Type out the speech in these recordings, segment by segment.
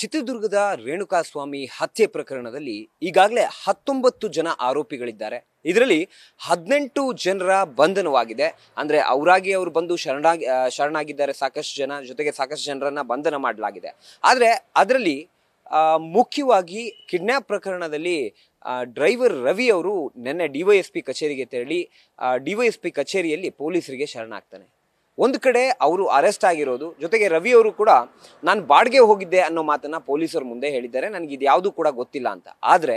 ಚಿತ್ರದುರ್ಗದ ರೇಣುಕಾಸ್ವಾಮಿ ಹತ್ಯೆ ಪ್ರಕರಣದಲ್ಲಿ ಈಗಾಗಲೇ ಹತ್ತೊಂಬತ್ತು ಜನ ಆರೋಪಿಗಳಿದ್ದಾರೆ ಇದರಲ್ಲಿ ಹದಿನೆಂಟು ಜನರ ಬಂಧನವಾಗಿದೆ ಅಂದರೆ ಅವರಾಗಿ ಅವರು ಬಂದು ಶರಣಾಗಿ ಶರಣಾಗಿದ್ದಾರೆ ಸಾಕಷ್ಟು ಜನ ಜೊತೆಗೆ ಸಾಕಷ್ಟು ಜನರನ್ನು ಬಂಧನ ಮಾಡಲಾಗಿದೆ ಆದರೆ ಅದರಲ್ಲಿ ಮುಖ್ಯವಾಗಿ ಕಿಡ್ನ್ಯಾಪ್ ಪ್ರಕರಣದಲ್ಲಿ ಡ್ರೈವರ್ ರವಿ ಅವರು ನಿನ್ನೆ ಡಿ ಪಿ ಕಚೇರಿಗೆ ತೆರಳಿ ಡಿ ಪಿ ಕಚೇರಿಯಲ್ಲಿ ಪೊಲೀಸರಿಗೆ ಶರಣಾಗ್ತಾನೆ ಒಂದು ಕಡೆ ಅವರು ಅರೆಸ್ಟ್ ಆಗಿರೋದು ಜೊತೆಗೆ ರವಿ ಅವರು ಕೂಡ ನಾನು ಬಾಡಿಗೆ ಹೋಗಿದ್ದೆ ಅನ್ನೋ ಮಾತನ್ನ ಪೊಲೀಸರ ಮುಂದೆ ಹೇಳಿದ್ದಾರೆ ನನಗೆ ಇದು ಯಾವುದು ಕೂಡ ಗೊತ್ತಿಲ್ಲ ಅಂತ ಆದರೆ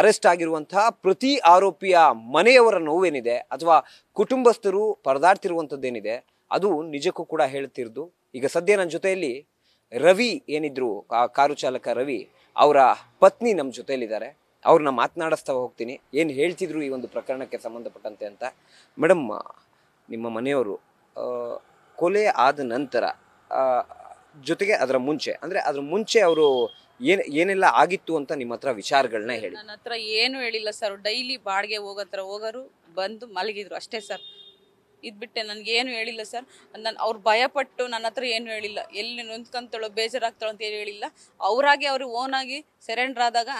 ಅರೆಸ್ಟ್ ಆಗಿರುವಂತಹ ಪ್ರತಿ ಆರೋಪಿಯ ಮನೆಯವರ ನೋವೇನಿದೆ ಅಥವಾ ಕುಟುಂಬಸ್ಥರು ಪರದಾಡ್ತಿರುವಂಥದ್ದೇನಿದೆ ಅದು ನಿಜಕ್ಕೂ ಕೂಡ ಹೇಳ್ತಿರೋದು ಈಗ ಸದ್ಯ ನನ್ನ ಜೊತೆಯಲ್ಲಿ ರವಿ ಏನಿದ್ರು ಕಾರು ಚಾಲಕ ರವಿ ಅವರ ಪತ್ನಿ ನಮ್ಮ ಜೊತೆಯಲ್ಲಿದ್ದಾರೆ ಅವ್ರನ್ನ ಮಾತನಾಡಿಸ್ತಾ ಹೋಗ್ತೀನಿ ಏನು ಹೇಳ್ತಿದ್ರು ಈ ಒಂದು ಪ್ರಕರಣಕ್ಕೆ ಸಂಬಂಧಪಟ್ಟಂತೆ ಅಂತ ಮೇಡಮ್ ನಿಮ್ಮ ಮನೆಯವರು ಕೊಲೆ ಆದ ನಂತರ ಜೊತೆಗೆ ಅದರ ಮುಂಚೆ ಅಂದರೆ ಅದರ ಮುಂಚೆ ಅವರು ಏನ್ ಏನೆಲ್ಲ ಆಗಿತ್ತು ಅಂತ ನಿಮ್ಮ ಹತ್ರ ವಿಚಾರಗಳನ್ನ ಹೇಳಿ ನನ್ನ ಹತ್ರ ಏನು ಹೇಳಿಲ್ಲ ಸರ್ ಡೈಲಿ ಬಾಡಿಗೆ ಹೋಗೋತ್ರ ಹೋಗರು ಬಂದು ಮಲಗಿದ್ರು ಅಷ್ಟೇ ಸರ್ ಇದ್ಬಿಟ್ಟೆ ಏನು ಹೇಳಿಲ್ಲ ಸರ್ ನಾನು ಅವ್ರು ಭಯಪಟ್ಟು ನನ್ನ ಹತ್ರ ಏನು ಹೇಳಿಲ್ಲ ಎಲ್ಲಿ ನೊಂದ್ಕೊಂತಾಳೋ ಬೇಜಾರಾಗ್ತಾಳೋ ಅಂತ ಏನು ಹೇಳಿಲ್ಲ ಅವರಾಗಿ ಅವರು ಓನಾಗಿ ಸೆರೆಂಡರ್ ಆದಾಗ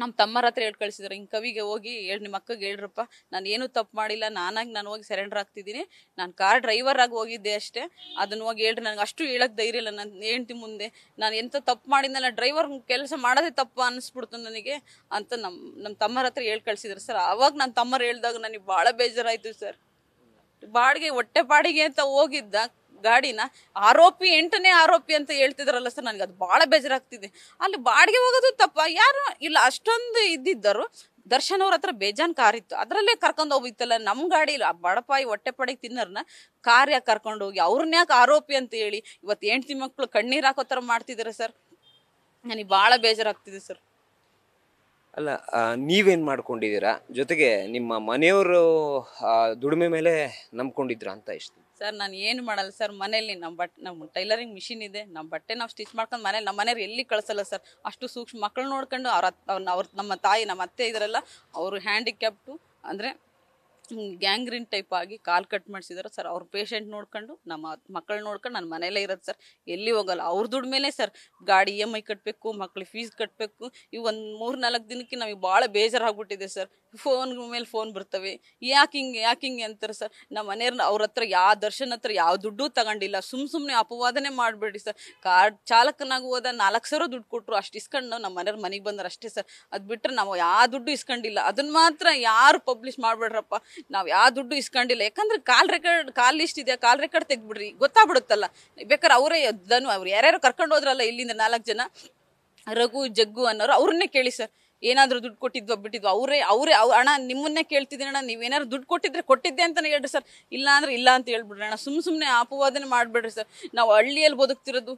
ನಮ್ಮ ತಮ್ಮರ ಹತ್ರ ಹೇಳಿ ಕಳಿಸಿದ್ರು ಹಿಂಗೆ ಕವಿಗೆ ಹೋಗಿ ಹೇಳಿ ನಿಮ್ಮ ಅಕ್ಕಗೆ ಹೇಳ್ರಪ್ಪ ನಾನು ಏನು ತಪ್ಪು ಮಾಡಿಲ್ಲ ನಾನಾಗಿ ನಾನು ಹೋಗಿ ಸರೆಂಡರ್ ಆಗ್ತಿದ್ದೀನಿ ನಾನು ಕಾರ್ ಡ್ರೈವರ್ ಆಗಿ ಹೋಗಿದ್ದೆ ಅಷ್ಟೇ ಅದನ್ನು ಹೋಗಿ ಹೇಳ್ರಿ ನನಗೆ ಅಷ್ಟು ಹೇಳಕ್ಕೆ ಧೈರ್ಯ ಇಲ್ಲ ನಾನು ಹೇಳ್ತಿ ಮುಂದೆ ನಾನು ಎಂಥ ತಪ್ಪು ನಾನು ಡ್ರೈವರ್ ಕೆಲಸ ಮಾಡೋದೇ ತಪ್ಪು ಅನ್ನಿಸ್ಬಿಡ್ತು ನನಗೆ ಅಂತ ನಮ್ಮ ನಮ್ಮ ತಮ್ಮರ ಹತ್ರ ಹೇಳಿ ಕಳಿಸಿದ್ರು ಸರ್ ಆವಾಗ ನನ್ನ ತಮ್ಮರು ಹೇಳಿದಾಗ ನನಗೆ ಭಾಳ ಬೇಜಾರಾಯಿತು ಸರ್ ಬಾಡಿಗೆ ಹೊಟ್ಟೆ ಬಾಡಿಗೆ ಅಂತ ಹೋಗಿದ್ದ ಗಾಡಿನ ಆರೋಪಿ ಎಂಟನೇ ಆರೋಪಿ ಅಂತ ಹೇಳ್ತಿದ್ರಲ್ಲ ಸರ್ ನನಗೆ ಅದು ಭಾಳ ಬೇಜಾರಾಗ್ತಿದೆ ಅಲ್ಲಿ ಬಾಡಿಗೆ ಹೋಗೋದು ತಪ್ಪ ಯಾರು ಇಲ್ಲ ಅಷ್ಟೊಂದು ಇದ್ದಿದ್ದರು ದರ್ಶನ್ ಅವ್ರ ಹತ್ರ ಬೇಜಾನ್ ಕಾರ್ ಇತ್ತು ಅದರಲ್ಲೇ ಕರ್ಕೊಂಡು ಹೋಗಿತ್ತಲ್ಲ ನಮ್ಮ ಗಾಡಿ ಇಲ್ಲ ಬಡಪಾಯಿ ಹೊಟ್ಟೆ ಪಡೆಗೆ ತಿನ್ನರ್ನ ಕಾರ್ ಯಾಕೆ ಕರ್ಕೊಂಡು ಹೋಗಿ ಅವ್ರನ್ನ ಯಾಕೆ ಆರೋಪಿ ಅಂತ ಹೇಳಿ ಇವತ್ತು ಎಂಟು ಮಕ್ಕಳು ಕಣ್ಣೀರು ಹಾಕೋ ಥರ ಮಾಡ್ತಿದ್ದಾರೆ ಸರ್ ನನಗೆ ಭಾಳ ಬೇಜಾರಾಗ್ತಿದೆ ಸರ್ ಅಲ್ಲ ನೀವೇನು ಮಾಡ್ಕೊಂಡಿದ್ದೀರಾ ಜೊತೆಗೆ ನಿಮ್ಮ ಮನೆಯವರು ದುಡಿಮೆ ಮೇಲೆ ನಂಬ್ಕೊಂಡಿದ್ರು ಅಂತ ಇಷ್ಟ ಸರ್ ನಾನು ಏನು ಮಾಡಲ್ಲ ಸರ್ ಮನೇಲಿ ನಮ್ಮ ಬಟ್ ನಮ್ಮ ಟೈಲರಿಂಗ್ ಮಿಷಿನ್ ಇದೆ ನಮ್ಮ ಬಟ್ಟೆ ನಾವು ಸ್ಟಿಚ್ ಮಾಡ್ಕೊಂಡು ಮನೇಲಿ ನಮ್ಮ ಮನೆಯವ್ರು ಎಲ್ಲಿ ಕಳಿಸಲ್ಲ ಸರ್ ಅಷ್ಟು ಸೂಕ್ಷ್ಮ ಮಕ್ಕಳು ನೋಡ್ಕೊಂಡು ಅವ್ರ ಅವ್ರ ನಮ್ಮ ತಾಯಿ ನಮ್ಮ ಅತ್ತೆ ಇದರೆಲ್ಲ ಅವರು ಹ್ಯಾಂಡಿಕ್ಯಾಪ್ಟು ಅಂದರೆ ಗ್ಯಾಂಗ್ರೀನ್ ಟೈಪ್ ಆಗಿ ಕಾಲ್ ಕಟ್ ಮಾಡಿಸಿದಾರೆ ಸರ್ ಅವ್ರ ಪೇಷಂಟ್ ನೋಡ್ಕೊಂಡು ನಮ್ಮ ಮಕ್ಕಳು ನೋಡ್ಕೊಂಡು ನನ್ನ ಮನೇಲೇ ಇರತ್ತೆ ಸರ್ ಎಲ್ಲಿ ಹೋಗಲ್ಲ ಅವ್ರ ದುಡ್ಡು ಮೇಲೆ ಸರ್ ಗಾಡಿ ಇ e ಎಮ್ ಐ ಕಟ್ಟಬೇಕು ಮಕ್ಳಿಗೆ ಫೀಸ್ ಕಟ್ಟಬೇಕು ಈ ಒಂದು ಮೂರು ನಾಲ್ಕು ದಿನಕ್ಕೆ ನಮಗೆ ಭಾಳ ಬೇಜಾರಾಗ್ಬಿಟ್ಟಿದೆ ಸರ್ ಫೋನ್ ಮೇಲೆ ಫೋನ್ ಬರ್ತವೆ ಯಾಕೆ ಹಿಂಗೆ ಯಾಕೆ ಹಿಂಗೆ ಅಂತಾರೆ ಸರ್ ನಮ್ಮ ಮನೆಯವ್ರನ್ನ ಅವ್ರ ಹತ್ರ ಯಾವ ದರ್ಶನ ಹತ್ರ ಯಾವ ದುಡ್ಡು ತಗೊಂಡಿಲ್ಲ ಸುಮ್ ಸುಮ್ಮನೆ ಅಪವಾದನೆ ಮಾಡಬೇಡಿ ಸರ್ ಕಾರ್ ಚಾಲಕನಾಗಿ ಹೋದ ನಾಲ್ಕು ಸಾವಿರ ದುಡ್ಡು ಕೊಟ್ಟರು ಅಷ್ಟು ಇಸ್ಕೊಂಡು ನಮ್ಮ ಮನೆಯವ್ರ ಮನೆಗೆ ಬಂದ್ರೆ ಅಷ್ಟೇ ಸರ್ ಅದು ಬಿಟ್ಟರೆ ನಾವು ಯಾವ ದುಡ್ಡು ಇಸ್ಕೊಂಡಿಲ್ಲ ಅದನ್ನು ಮಾತ್ರ ಯಾರು ಪಬ್ಲಿಷ್ ಮಾಡಬೇಡ್ರಪ್ಪ ನಾವು ಯಾವ ದುಡ್ಡು ಇಸ್ಕೊಂಡಿಲ್ಲ ಯಾಕಂದ್ರೆ ಕಾಲ್ ರೆಕಾರ್ಡ್ ಕಾಲ್ ಲಿಸ್ಟ್ ಇದೆ ಕಾಲ್ ರೆಕಾರ್ಡ್ ತೆಗ್ಬಿಡ್ರಿ ಗೊತ್ತಾಗ್ಬಿಡುತ್ತಲ್ಲ ಬೇಕಾದ್ರೆ ಅವರೇ ಅದನ್ನು ಅವ್ರು ಯಾರ್ಯಾರು ಕರ್ಕೊಂಡು ಹೋದ್ರಲ್ಲ ಇಲ್ಲಿಂದ ನಾಲ್ಕು ಜನ ರಘು ಜಗ್ಗು ಅನ್ನೋರು ಅವ್ರನ್ನೇ ಕೇಳಿ ಸರ್ ಏನಾದರೂ ದುಡ್ಡು ಕೊಟ್ಟಿದ್ವ ಬಿಟ್ಟಿದ್ವ ಅವರೇ ಅವರೇ ಅವ್ರ ಅಣ್ಣ ನಿಮ್ಮನ್ನೇ ಕೇಳ್ತಿದ್ದೀನಿ ಅಣ್ಣ ನೀವೇನಾದ್ರು ದುಡ್ಡು ಕೊಟ್ಟಿದ್ರೆ ಕೊಟ್ಟಿದ್ದೆ ಅಂತಾನೆ ಹೇಳ್ರಿ ಸರ್ ಇಲ್ಲ ಅಂದ್ರೆ ಇಲ್ಲ ಅಂತ ಹೇಳ್ಬಿಡ್ರಿ ಅಣ್ಣ ಸುಮ್ ಸುಮ್ಮನೆ ಅಪವಾದನೆ ಮಾಡಿಬಿಡ್ರಿ ಸರ್ ನಾವು ಹಳ್ಳಿಯಲ್ಲಿ ಬದುಕ್ತಿರೋದು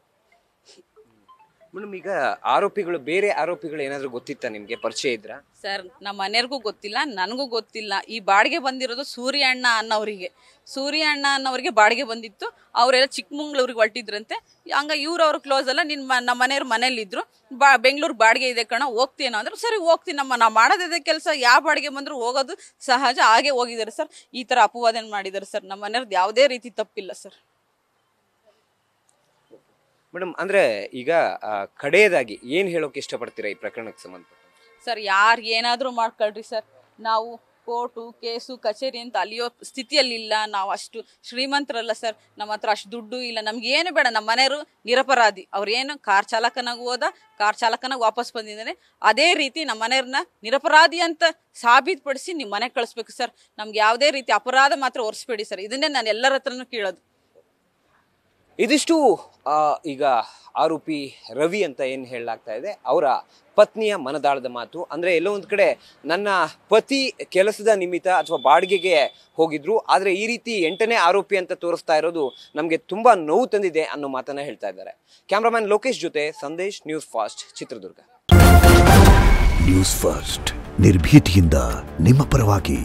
ಮೇಡಮ್ ಈಗ ಆರೋಪಿಗಳು ಬೇರೆ ಆರೋಪಿಗಳು ಏನಾದರೂ ಗೊತ್ತಿತ್ತಾ ನಿಮಗೆ ಪರಿಚಯ ಇದ್ರ ಸರ್ ನಮ್ಮ ಮನೆಯವ್ರಿಗೂ ಗೊತ್ತಿಲ್ಲ ನನಗೂ ಗೊತ್ತಿಲ್ಲ ಈ ಬಾಡಿಗೆ ಬಂದಿರೋದು ಸೂರ್ಯ ಅಣ್ಣ ಅನ್ನೋರಿಗೆ ಸೂರ್ಯ ಅಣ್ಣ ಅನ್ನೋರಿಗೆ ಬಾಡಿಗೆ ಬಂದಿತ್ತು ಅವರೆಲ್ಲ ಚಿಕ್ಕಮಂಗ್ಳೂರಿಗೆ ಹೊರಟಿದ್ರಂತೆ ಹಂಗ ಅವ್ರ ಕ್ಲೋಸ್ ಅಲ್ಲ ನಿನ್ನ ನಮ್ಮ ಮನೆಯವ್ರ ಮನೇಲಿದ್ರು ಬಾ ಬೆಂಗಳೂರು ಬಾಡಿಗೆ ಇದೆ ಕಣ ಹೋಗ್ತೀನೋ ಅಂದ್ರೆ ಸರಿ ಹೋಗ್ತೀನಮ್ಮ ನಾವು ಮಾಡೋದಿದೆ ಕೆಲಸ ಯಾವ ಬಾಡಿಗೆ ಬಂದರೂ ಹೋಗೋದು ಸಹಜ ಹಾಗೆ ಹೋಗಿದ್ದಾರೆ ಸರ್ ಈ ಥರ ಅಪವಾದನ ಮಾಡಿದ್ದಾರೆ ಸರ್ ನಮ್ಮ ಮನೆಯವ್ರದ್ದು ಯಾವುದೇ ರೀತಿ ತಪ್ಪಿಲ್ಲ ಸರ್ ಮೇಡಮ್ ಅಂದ್ರೆ ಈಗ ಕಡೆಯದಾಗಿ ಏನ್ ಹೇಳೋಕೆ ಇಷ್ಟಪಡ್ತೀರಾ ಈ ಪ್ರಕರಣಕ್ಕೆ ಸಂಬಂಧ ಸರ್ ಯಾರು ಏನಾದರೂ ಮಾಡ್ಕೊಳ್ರಿ ಸರ್ ನಾವು ಕೋರ್ಟು ಕೇಸು ಕಚೇರಿ ಅಂತ ಅಲಿಯೋ ಇಲ್ಲ ನಾವು ಅಷ್ಟು ಶ್ರೀಮಂತರಲ್ಲ ಸರ್ ನಮ್ಮ ಹತ್ರ ಅಷ್ಟು ದುಡ್ಡು ಇಲ್ಲ ಏನು ಬೇಡ ನಮ್ಮ ಮನೆಯವರು ನಿರಪರಾಧಿ ಅವ್ರೇನು ಕಾರ್ ಚಾಲಕನಾಗಿ ಹೋದ ಕಾರ್ ಚಾಲಕನಾಗಿ ವಾಪಸ್ ಬಂದಿದ್ದಾನೆ ಅದೇ ರೀತಿ ನಮ್ಮ ಮನೆಯವ್ರನ್ನ ನಿರಪರಾಧಿ ಅಂತ ಸಾಬೀತುಪಡಿಸಿ ನಿಮ್ಮ ಮನೆಗೆ ಕಳಿಸ್ಬೇಕು ಸರ್ ನಮ್ಗೆ ಯಾವುದೇ ರೀತಿ ಅಪರಾಧ ಮಾತ್ರ ಒರೆಸ್ಬೇಡಿ ಸರ್ ಇದನ್ನೇ ನಾನು ಎಲ್ಲರ ಹತ್ರನೂ ಕೇಳೋದು ಇದಿಷ್ಟು ಈಗ ಆರೋಪಿ ರವಿ ಅಂತ ಏನು ಹೇಳಲಾಗ್ತಾ ಇದೆ ಅವರ ಪತ್ನಿಯ ಮನದಾಳದ ಮಾತು ಅಂದರೆ ಎಲ್ಲೋ ಒಂದು ಕಡೆ ನನ್ನ ಪತಿ ಕೆಲಸದ ನಿಮಿತ್ತ ಅಥವಾ ಬಾಡಿಗೆಗೆ ಹೋಗಿದ್ರು ಆದರೆ ಈ ರೀತಿ ಎಂಟನೇ ಆರೋಪಿ ಅಂತ ತೋರಿಸ್ತಾ ಇರೋದು ನಮಗೆ ತುಂಬ ನೋವು ತಂದಿದೆ ಅನ್ನೋ ಮಾತನ್ನ ಹೇಳ್ತಾ ಇದ್ದಾರೆ ಕ್ಯಾಮ್ರಾಮ್ಯಾನ್ ಲೋಕೇಶ್ ಜೊತೆ Sandesh news fast Chitradurga news fast ನಿರ್ಭೀತಿಯಿಂದ ನಿಮ್ಮ ಪರವಾಗಿ